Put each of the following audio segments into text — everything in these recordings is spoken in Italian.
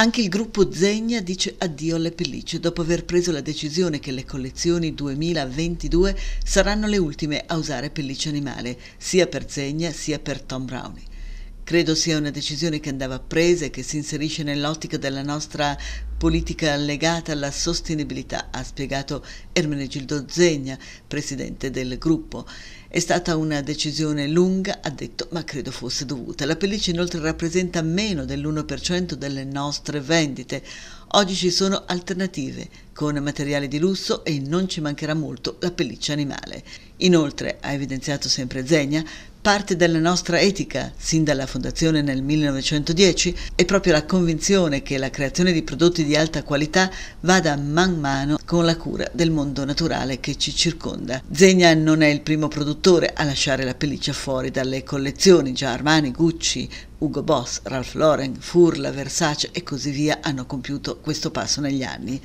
Anche il gruppo Zegna dice addio alle pellicce dopo aver preso la decisione che le collezioni 2022 saranno le ultime a usare pellicce animale, sia per Zegna sia per Tom Browning. Credo sia una decisione che andava presa e che si inserisce nell'ottica della nostra politica legata alla sostenibilità, ha spiegato Ermenegildo Zegna, presidente del gruppo. È stata una decisione lunga, ha detto, ma credo fosse dovuta. La pelliccia inoltre rappresenta meno dell'1% delle nostre vendite. Oggi ci sono alternative con materiale di lusso e non ci mancherà molto la pelliccia animale. Inoltre, ha evidenziato sempre Zegna, Parte della nostra etica, sin dalla fondazione nel 1910, è proprio la convinzione che la creazione di prodotti di alta qualità vada man mano con la cura del mondo naturale che ci circonda. Zegna non è il primo produttore a lasciare la pelliccia fuori dalle collezioni, già Armani, Gucci, Ugo Boss, Ralph Lauren, Furla, Versace e così via hanno compiuto questo passo negli anni.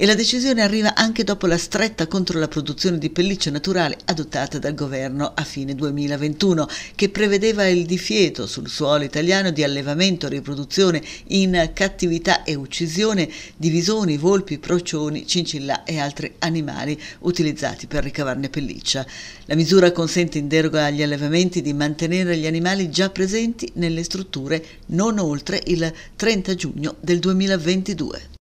E la decisione arriva anche dopo la stretta contro la produzione di pelliccia naturale adottata dal governo a fine 2021, che prevedeva il divieto sul suolo italiano di allevamento, riproduzione in cattività e uccisione di visoni, volpi, procioni, cincilla e altri animali utilizzati per ricavarne pelliccia. La misura consente in deroga agli allevamenti di mantenere gli animali già presenti nelle strutture non oltre il 30 giugno del 2022.